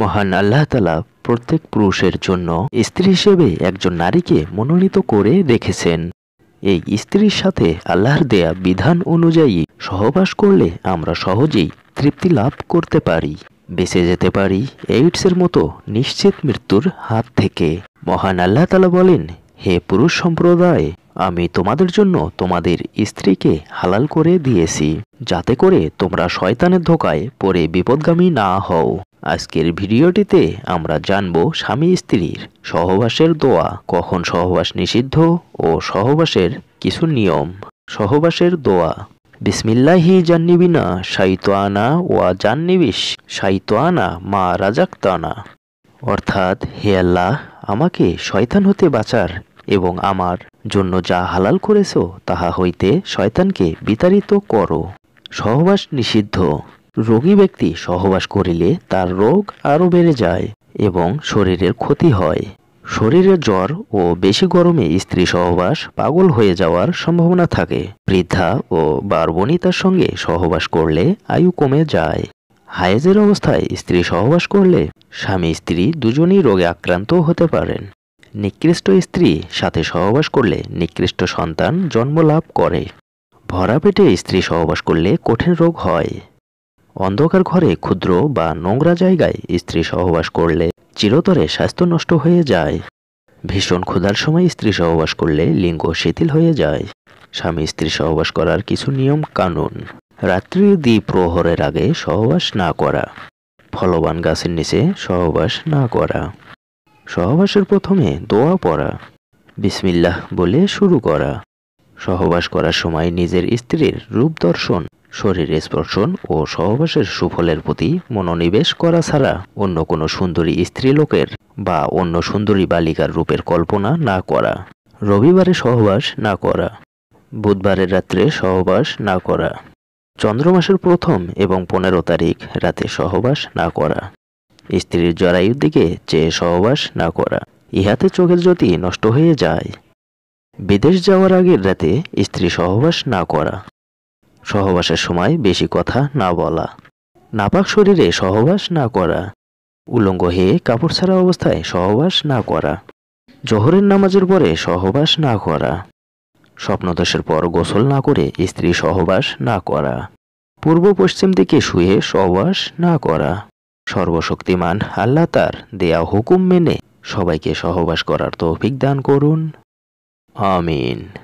মহান আল্লাহ তালা প্রত্যেক পুরুষের জন্য স্ত্রী হিসেবে একজন নারীকে মনোনীত করে রেখেছেন এই স্ত্রীর সাথে আল্লাহর দেয়া বিধান অনুযায়ী সহবাস করলে আমরা সহজেই তৃপ্তি লাভ করতে পারি বেঁচে যেতে পারি এইডসের মতো নিশ্চিত মৃত্যুর হাত থেকে মহান আল্লাহ তালা বলেন হে পুরুষ সম্প্রদায় আমি তোমাদের জন্য তোমাদের স্ত্রীকে হালাল করে দিয়েছি যাতে করে তোমরা শয়তানের ধোকায় পরে বিপদগামী না হও আজকের ভিডিওটিতে আমরা জানব স্বামী স্ত্রীর সহবাসের দোয়া কখন সহবাস নিষিদ্ধ ও সহবাসের কিছু নিয়ম সহবাসের দোয়া বিসমিল্লাহি জান্নিবিনা শাইতোয়ানা ওয়া জান্নিবিশ আনা মা রাজাক্তানা অর্থাৎ হে আল্লাহ আমাকে শয়তান হতে বাঁচার এবং আমার জন্য যা হালাল করেছ তাহা হইতে শয়তানকে বিতাড়িত করো সহবাস নিষিদ্ধ রোগী ব্যক্তি সহবাস করিলে তার রোগ আরও বেড়ে যায় এবং শরীরের ক্ষতি হয় শরীরে জ্বর ও বেশি গরমে স্ত্রী সহবাস পাগল হয়ে যাওয়ার সম্ভাবনা থাকে বৃদ্ধা ও বারবনিতার সঙ্গে সহবাস করলে আয়ু কমে যায় হায়েজের অবস্থায় স্ত্রী সহবাস করলে স্বামী স্ত্রী দুজনেই রোগে আক্রান্ত হতে পারেন নিকৃষ্ট স্ত্রী সাথে সহবাস করলে নিকৃষ্ট সন্তান জন্ম লাভ করে ভরা পেটে স্ত্রী সহবাস করলে কঠিন রোগ হয় অন্ধকার ঘরে ক্ষুদ্র বা নোংরা জায়গায় স্ত্রী সহবাস করলে চিরতরে স্বাস্থ্য নষ্ট হয়ে যায় ভীষণ ক্ষুধার সময় স্ত্রী সহবাস করলে লিঙ্গ শিথিল হয়ে যায় স্বামী স্ত্রী সহবাস করার কিছু নিয়ম কানুন রাত্রি দ্বিপ্রহরের আগে সহবাস না করা ফলবান গাছের নিচে সহবাস না করা সহবাসের প্রথমে দোয়া পড়া বিসমিল্লাহ বলে শুরু করা সহবাস করার সময় নিজের স্ত্রীর রূপ দর্শন শরীর স্পর্শন ও সহবাসের সুফলের প্রতি মনোনিবেশ করা ছাড়া অন্য কোনো সুন্দরী স্ত্রীলোকের বা অন্য সুন্দরী বালিকার রূপের কল্পনা না করা রবিবারে সহবাস না করা বুধবারের রাত্রে সহবাস না করা চন্দ্রমাসের প্রথম এবং পনেরো তারিখ রাতে সহবাস না করা স্ত্রীর জরায়ুর দিকে চেয়ে সহবাস না করা ইহাতে চোখের জ্যোতি নষ্ট হয়ে যায় বিদেশ যাওয়ার আগের রাতে স্ত্রী সহবাস না করা সহবাসের সময় বেশি কথা না বলা নাপাক শরীরে সহবাস না করা উলঙ্গ হয়ে কাপড় ছাড়া অবস্থায় সহবাস না করা জহরের নামাজের পরে সহবাস না করা স্বপ্নদোষের পর গোসল না করে স্ত্রী সহবাস না করা পূর্ব পশ্চিম দিকে শুয়ে সহবাস না করা সর্বশক্তিমান আল্লাহ তার দেয়া হুকুম মেনে সবাইকে সহবাস করার তৌফিক দান করুন Amen.